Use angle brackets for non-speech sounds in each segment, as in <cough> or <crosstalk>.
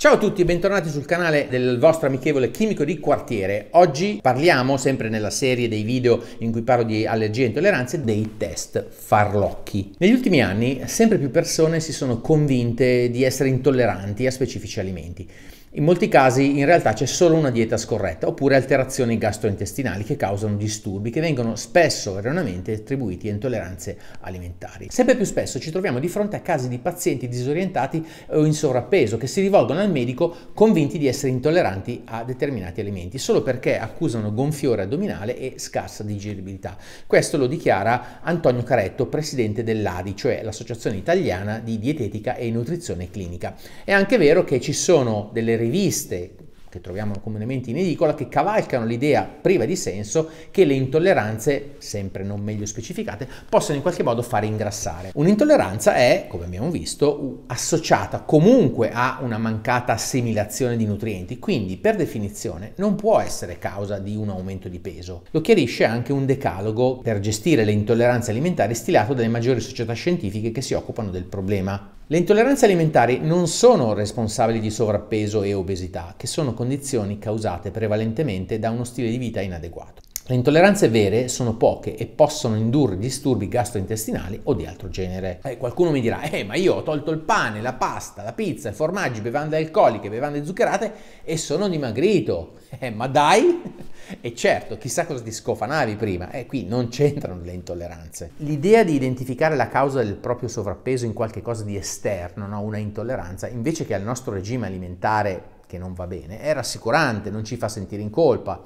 Ciao a tutti e bentornati sul canale del vostro amichevole chimico di quartiere. Oggi parliamo, sempre nella serie dei video in cui parlo di allergie e intolleranze, dei test farlocchi. Negli ultimi anni sempre più persone si sono convinte di essere intolleranti a specifici alimenti. In molti casi in realtà c'è solo una dieta scorretta oppure alterazioni gastrointestinali che causano disturbi che vengono spesso erroneamente attribuiti a intolleranze alimentari. Sempre più spesso ci troviamo di fronte a casi di pazienti disorientati o in sovrappeso che si rivolgono al medico convinti di essere intolleranti a determinati alimenti solo perché accusano gonfiore addominale e scarsa digeribilità. Questo lo dichiara Antonio Caretto, presidente dell'ADI, cioè l'Associazione Italiana di Dietetica e Nutrizione Clinica. È anche vero che ci sono delle riviste che troviamo comunemente in edicola, che cavalcano l'idea priva di senso che le intolleranze, sempre non meglio specificate, possano in qualche modo far ingrassare. Un'intolleranza è, come abbiamo visto, associata comunque a una mancata assimilazione di nutrienti, quindi per definizione non può essere causa di un aumento di peso. Lo chiarisce anche un decalogo per gestire le intolleranze alimentari stilato dalle maggiori società scientifiche che si occupano del problema. Le intolleranze alimentari non sono responsabili di sovrappeso e obesità, che sono condizioni causate prevalentemente da uno stile di vita inadeguato. Le intolleranze vere sono poche e possono indurre disturbi gastrointestinali o di altro genere. Eh, qualcuno mi dirà, eh ma io ho tolto il pane, la pasta, la pizza, i formaggi, bevande alcoliche, bevande zuccherate e sono dimagrito. <laughs> Eh ma dai! <laughs> E certo, chissà cosa ti scofanavi prima, eh qui non c'entrano le intolleranze. L'idea di identificare la causa del proprio sovrappeso in qualche cosa di esterno, no? una intolleranza, invece che al nostro regime alimentare che non va bene, è rassicurante, non ci fa sentire in colpa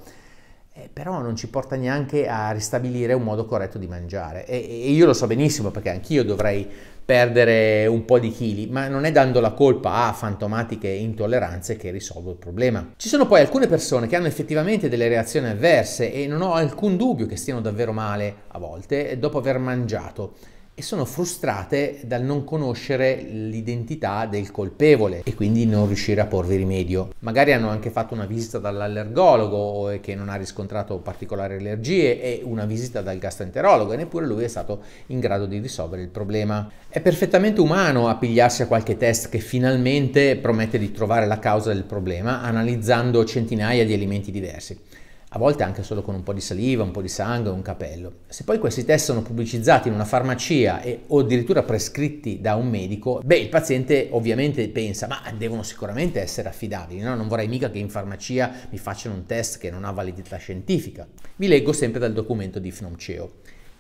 eh, però non ci porta neanche a ristabilire un modo corretto di mangiare. E, e io lo so benissimo perché anch'io dovrei perdere un po' di chili, ma non è dando la colpa a fantomatiche intolleranze che risolvo il problema. Ci sono poi alcune persone che hanno effettivamente delle reazioni avverse e non ho alcun dubbio che stiano davvero male a volte dopo aver mangiato e sono frustrate dal non conoscere l'identità del colpevole e quindi non riuscire a porvi rimedio. Magari hanno anche fatto una visita dall'allergologo che non ha riscontrato particolari allergie e una visita dal gastroenterologo e neppure lui è stato in grado di risolvere il problema. È perfettamente umano appigliarsi a qualche test che finalmente promette di trovare la causa del problema analizzando centinaia di elementi diversi a volte anche solo con un po' di saliva, un po' di sangue, un capello. Se poi questi test sono pubblicizzati in una farmacia e, o addirittura prescritti da un medico, beh, il paziente ovviamente pensa, ma devono sicuramente essere affidabili, no? non vorrei mica che in farmacia mi facciano un test che non ha validità scientifica. Vi leggo sempre dal documento di Fnomceo.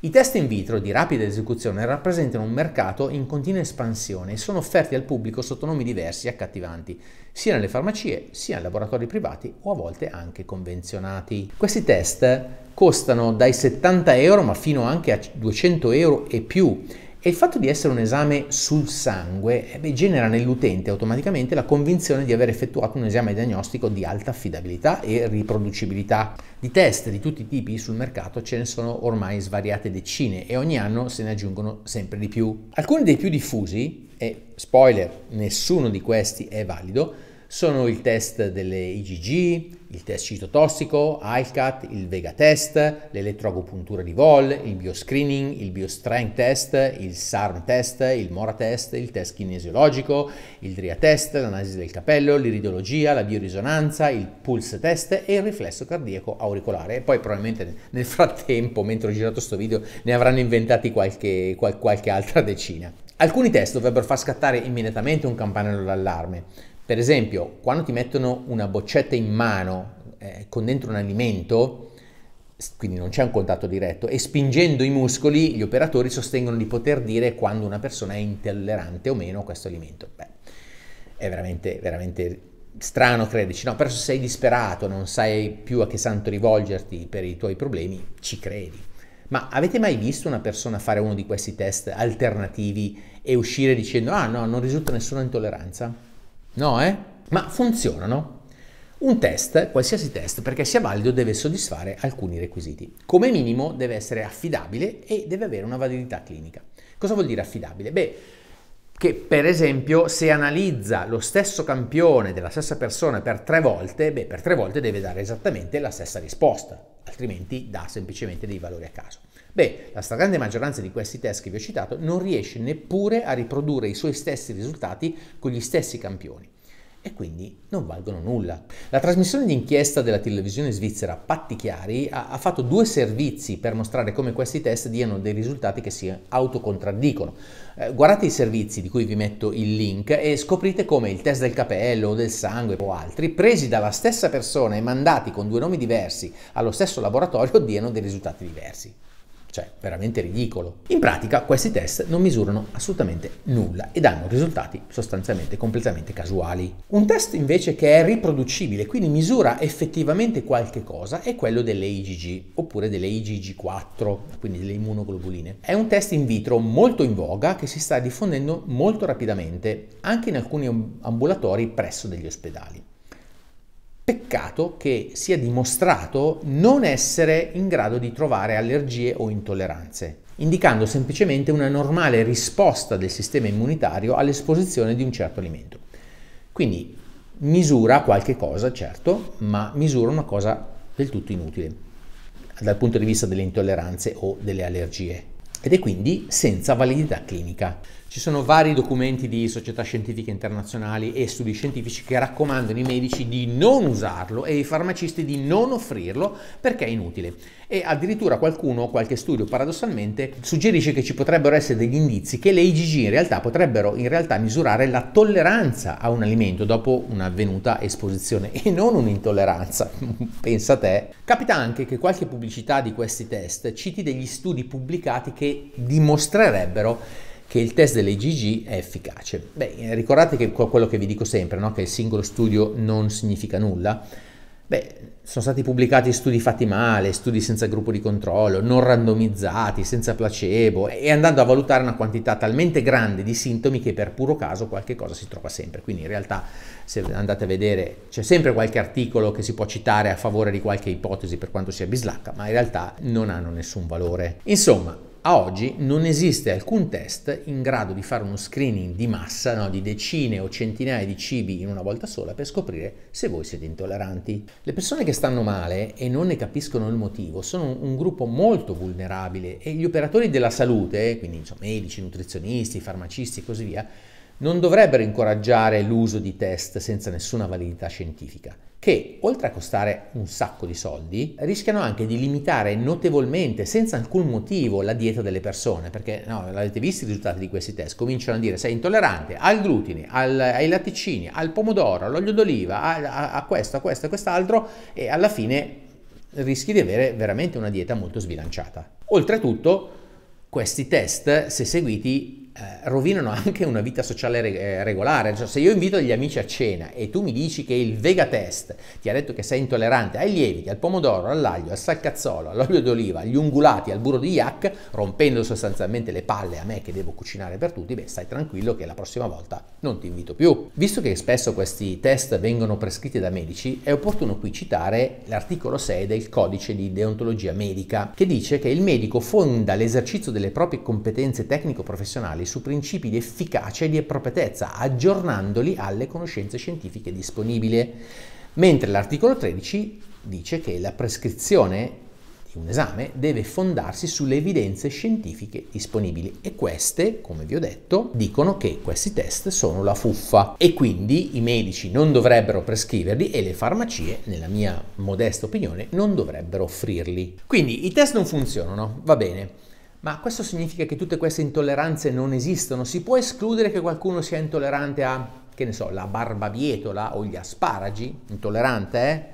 I test in vitro di rapida esecuzione rappresentano un mercato in continua espansione e sono offerti al pubblico sotto nomi diversi e accattivanti, sia nelle farmacie, sia in laboratori privati o a volte anche convenzionati. Questi test costano dai 70 euro ma fino anche a 200 euro e più e il fatto di essere un esame sul sangue eh beh, genera nell'utente automaticamente la convinzione di aver effettuato un esame diagnostico di alta affidabilità e riproducibilità. Di test di tutti i tipi sul mercato ce ne sono ormai svariate decine e ogni anno se ne aggiungono sempre di più. Alcuni dei più diffusi, e spoiler, nessuno di questi è valido, sono il test delle IgG, il test citotossico, ICAT, il Vega test, l'elettroagopuntura di Vol, il bioscreening, il biostrength test, il SARM test, il Mora test, il test kinesiologico, il DRIA test, l'analisi del capello, l'iridologia, la biorisonanza, il pulse test e il riflesso cardiaco auricolare. E poi probabilmente nel frattempo, mentre ho girato questo video, ne avranno inventati qualche, qualche altra decina. Alcuni test dovrebbero far scattare immediatamente un campanello d'allarme per esempio, quando ti mettono una boccetta in mano eh, con dentro un alimento, quindi non c'è un contatto diretto, e spingendo i muscoli gli operatori sostengono di poter dire quando una persona è intollerante o meno a questo alimento. Beh, è veramente, veramente strano crederci, no? Però se sei disperato, non sai più a che santo rivolgerti per i tuoi problemi, ci credi. Ma avete mai visto una persona fare uno di questi test alternativi e uscire dicendo ah no, non risulta nessuna intolleranza? No, eh? Ma funzionano. Un test, qualsiasi test, perché sia valido deve soddisfare alcuni requisiti. Come minimo deve essere affidabile e deve avere una validità clinica. Cosa vuol dire affidabile? Beh, che per esempio se analizza lo stesso campione della stessa persona per tre volte, beh, per tre volte deve dare esattamente la stessa risposta, altrimenti dà semplicemente dei valori a caso. Beh, la stragrande maggioranza di questi test che vi ho citato non riesce neppure a riprodurre i suoi stessi risultati con gli stessi campioni e quindi non valgono nulla. La trasmissione d'inchiesta della televisione svizzera Patti Chiari ha, ha, fatto due servizi per mostrare come questi test diano dei risultati che si autocontraddicono. Eh, guardate i servizi di cui vi metto il link e scoprite come il test del capello o del sangue o altri presi dalla stessa persona e mandati con due nomi diversi allo stesso laboratorio diano dei risultati diversi. Cioè, veramente ridicolo. In pratica questi test non misurano assolutamente nulla e danno risultati sostanzialmente completamente casuali. Un test invece che è riproducibile, quindi misura effettivamente qualche cosa, è quello delle IgG, oppure delle IgG4, quindi delle immunoglobuline. È un test in vitro molto in voga che si sta diffondendo molto rapidamente, anche in alcuni ambulatori presso degli ospedali. Peccato che sia dimostrato non essere in grado di trovare allergie o intolleranze, indicando semplicemente una normale risposta del sistema immunitario all'esposizione di un certo alimento. Quindi misura qualche cosa, certo, ma misura una cosa del tutto inutile dal punto di vista delle intolleranze o delle allergie ed è quindi senza validità clinica. Ci sono vari documenti di società scientifiche internazionali e studi scientifici che raccomandano ai medici di non usarlo e ai farmacisti di non offrirlo perché è inutile. E addirittura qualcuno, qualche studio paradossalmente, suggerisce che ci potrebbero essere degli indizi che le IgG in realtà potrebbero in realtà misurare la tolleranza a un alimento dopo un'avvenuta esposizione e non un'intolleranza. <laughs> Pensa te. Capita anche che qualche pubblicità di questi test citi degli studi pubblicati che dimostrerebbero che il test dell'IgG è efficace. Beh, ricordate che quello che vi dico sempre, no? che il singolo studio non significa nulla. Beh, sono stati pubblicati studi fatti male, studi senza gruppo di controllo, non randomizzati, senza placebo e andando a valutare una quantità talmente grande di sintomi che per puro caso qualche cosa si trova sempre. Quindi in realtà se andate a vedere c'è sempre qualche articolo che si può citare a favore di qualche ipotesi per quanto sia bislacca, ma in realtà non hanno nessun valore. Insomma, a oggi non esiste alcun test in grado di fare uno screening di massa, no, di decine o centinaia di cibi in una volta sola per scoprire se voi siete intolleranti. Le persone che stanno male e non ne capiscono il motivo sono un gruppo molto vulnerabile e gli operatori della salute, quindi insomma, medici, nutrizionisti, farmacisti e così via, non dovrebbero incoraggiare l'uso di test senza nessuna validità scientifica, che, oltre a costare un sacco di soldi, rischiano anche di limitare notevolmente, senza alcun motivo, la dieta delle persone, perché no, l'avete visto i risultati di questi test, cominciano a dire sei intollerante al glutine, al, ai latticini, al pomodoro, all'olio d'oliva, a, a, a questo, a questo, a quest'altro, e alla fine rischi di avere veramente una dieta molto sbilanciata. Oltretutto, questi test, se seguiti, eh, rovinano anche una vita sociale re- eh, regolare. Cioè, se io invito gli amici a cena e tu mi dici che il Vega Test ti ha detto che sei intollerante ai lieviti, al pomodoro, all'aglio, al salcazzolo, all'olio d'oliva, agli ungulati, al burro di yak, rompendo sostanzialmente le palle a me che devo cucinare per tutti, beh, stai tranquillo che la prossima volta non ti invito più. Visto che spesso questi test vengono prescritti da medici, è opportuno qui citare l'articolo 6 del codice di deontologia medica, che dice che il medico fonda l'esercizio delle proprie competenze tecnico-professionali basarli su principi di efficacia e di appropriatezza, aggiornandoli alle conoscenze scientifiche disponibili. Mentre l'articolo 13 dice che la prescrizione di un esame deve fondarsi sulle evidenze scientifiche disponibili e queste, come vi ho detto, dicono che questi test sono la fuffa e quindi i medici non dovrebbero prescriverli e le farmacie, nella mia modesta opinione, non dovrebbero offrirli. Quindi i test non funzionano, va bene. Ma questo significa che tutte queste intolleranze non esistono? Si può escludere che qualcuno sia intollerante a, che ne so, la barbabietola o gli asparagi? Intollerante, eh?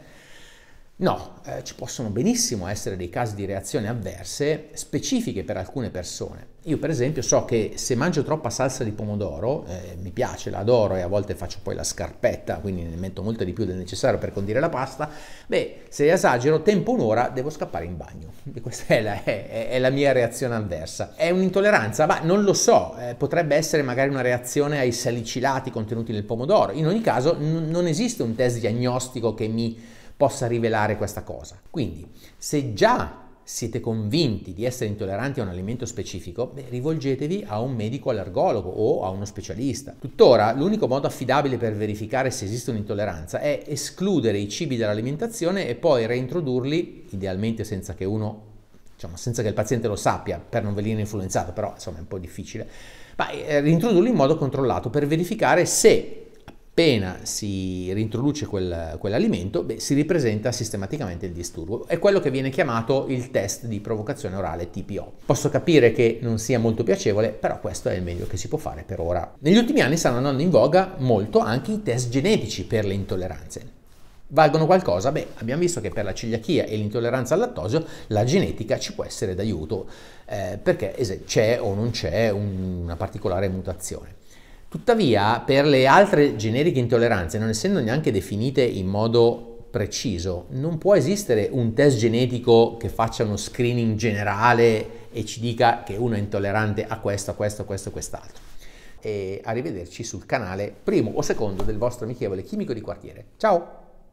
No, eh, ci possono benissimo essere dei casi di reazioni avverse specifiche per alcune persone. Io per esempio so che se mangio troppa salsa di pomodoro, eh, mi piace, l'adoro e a volte faccio poi la scarpetta, quindi ne metto molta di più del necessario per condire la pasta, beh, se esagero, tempo un'ora, devo scappare in bagno. <laughs> E questa è la, è, è la, mia reazione avversa. È un'intolleranza? Ma non lo so, eh, potrebbe essere magari una reazione ai salicilati contenuti nel pomodoro. In ogni caso n- non esiste un test diagnostico che mi possa rivelare questa cosa. Quindi, se già siete convinti di essere intolleranti a un alimento specifico, beh, rivolgetevi a un medico allergologo o a uno specialista. Tuttora, l'unico modo affidabile per verificare se esiste un'intolleranza è escludere i cibi dall'alimentazione e poi reintrodurli, idealmente senza che uno diciamo, senza che il paziente lo sappia, per non venire influenzato, però insomma è un po' difficile, ma eh, reintrodurli in modo controllato per verificare se appena si rintroduce quel, quell'alimento, beh, si ripresenta sistematicamente il disturbo. È quello che viene chiamato il test di provocazione orale TPO. Posso capire che non sia molto piacevole, però questo è il meglio che si può fare per ora. Negli ultimi anni stanno andando in voga molto anche i test genetici per le intolleranze. Valgono qualcosa? Beh, abbiamo visto che per la celiachia e l'intolleranza al lattosio la genetica ci può essere d'aiuto, eh, perché c'è o non c'è un, una particolare mutazione. Tuttavia, per le altre generiche intolleranze, non essendo neanche definite in modo preciso, non può esistere un test genetico che faccia uno screening generale e ci dica che uno è intollerante a questo, a questo, a questo, a quest'altro. E arrivederci sul canale primo o secondo del vostro amichevole chimico di quartiere. Ciao!